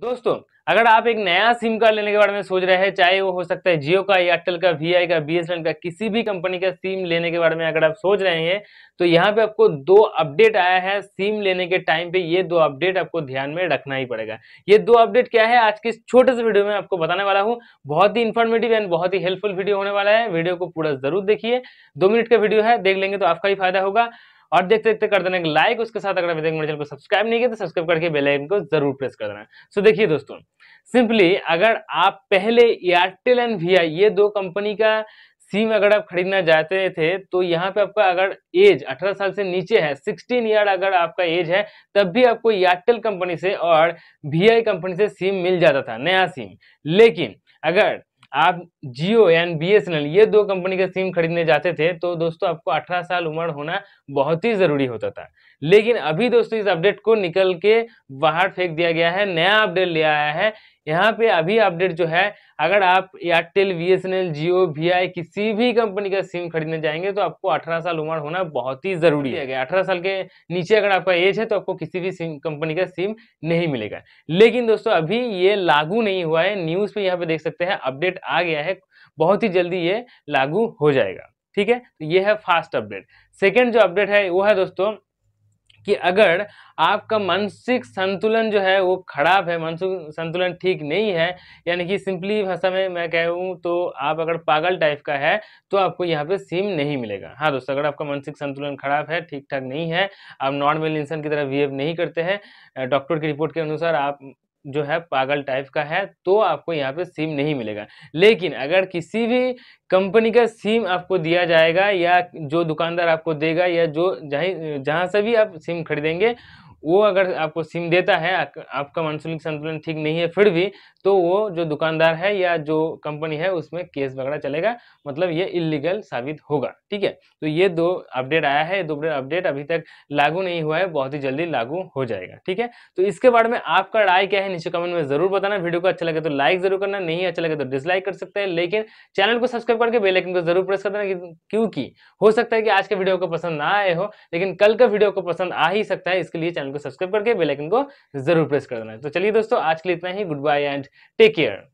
दोस्तों अगर आप एक नया सिम कार्ड लेने के बारे में सोच रहे हैं चाहे वो हो सकता है जियो का एयरटेल का वी का बी का किसी भी कंपनी का सिम लेने के बारे में अगर आप सोच रहे हैं तो यहाँ पे आपको दो अपडेट आया है सिम लेने के टाइम पे ये दो अपडेट आपको ध्यान में रखना ही पड़ेगा ये दो अपडेट क्या है आज के इस छोटे से वीडियो में आपको बताने वाला हूँ बहुत ही इन्फॉर्मेटिव एंड बहुत ही हेल्पफुल वीडियो होने वाला है वीडियो को पूरा जरूर देखिए दो मिनट का वीडियो है देख लेंगे तो आपका ही फायदा होगा और देखते देखते कर देना लाइक उसके साथ अगर अभी चैनल को सब्सक्राइब नहीं किया तो सब्सक्राइब करके बेलाइकन को जरूर प्रेस कर देना सो देखिए दोस्तों सिंपली अगर आप पहले एयरटेल एंड वी ये दो कंपनी का सिम अगर आप खरीदना चाहते थे तो यहाँ पे आपका अगर एज 18 साल से नीचे है 16 ईयर अगर आपका एज है तब भी आपको एयरटेल कंपनी से और वी कंपनी से सिम मिल जाता था नया सिम लेकिन अगर आप जियो एंड बी ये दो कंपनी का सिम खरीदने जाते थे तो दोस्तों आपको 18 साल उम्र होना बहुत ही ज़रूरी होता था लेकिन अभी दोस्तों इस अपडेट को निकल के बाहर फेंक दिया गया है नया अपडेट ले आया है यहाँ पे अभी अपडेट जो है अगर आप Airtel B S N L Jio V I किसी भी कंपनी का सिम खरीदने जाएंगे तो आपको अठारह साल उम्र होना बहुत ही जरूरी है अठारह साल के नीचे अगर आपका एज है तो आपको किसी भी सिम कंपनी का सिम नहीं मिलेगा लेकिन दोस्तों अभी ये लागू नहीं हुआ है न्यूज पे यहाँ पे देख सकते हैं अपडेट अपडेट आ गया है बहुत ही जल्दी ये लागू हो जाएगा ठीक है तो ये है फास्ट अपडेट सेकेंड जो अपडेट है वो है दोस्तों कि अगर आपका मानसिक संतुलन जो है वो खराब है मानसिक संतुलन ठीक नहीं है यानी कि सिंपली भाषा में मैं कहूँ तो आप अगर पागल टाइप का है तो आपको यहाँ पे सिम नहीं मिलेगा हाँ दोस्तों अगर आपका मानसिक संतुलन खराब है ठीक ठाक नहीं है आप नॉर्मल इंसान की तरह बिहेव नहीं करते हैं डॉक्टर की रिपोर्ट के अनुसार आप जो है पागल टाइप का है तो आपको यहाँ पे सिम नहीं मिलेगा लेकिन अगर किसी भी कंपनी का सिम आपको दिया जाएगा या जो दुकानदार आपको देगा या जो जहाँ जहाँ से भी आप सिम खरीदेंगे वो अगर आपको सिम देता है आपका मानसूनिक संतुलन ठीक नहीं है फिर भी तो वो जो दुकानदार है या जो कंपनी है उसमें केस वगैरह चलेगा मतलब ये इलीगल साबित होगा ठीक है तो ये दो अपडेट आया है दो अपडेट अभी तक लागू नहीं हुआ है बहुत ही जल्दी लागू हो जाएगा ठीक है तो इसके बारे में आपका राय क्या है नीचे कमेंट में जरूर बताना वीडियो को अच्छा लगे तो लाइक जरूर करना नहीं अच्छा लगे तो डिसलाइक कर सकते हैं लेकिन चैनल को सब्सक्राइब करके बेलाइकन को जरूर प्रेस कर देना क्योंकि हो सकता है कि आज के वीडियो को पसंद ना आए हो लेकिन कल का वीडियो को पसंद आ ही सकता है इसके लिए चैनल चैनल को सब्सक्राइब करके बेलाइकन को जरूर प्रेस कर देना तो चलिए दोस्तों आज के लिए इतना ही goodbye and take care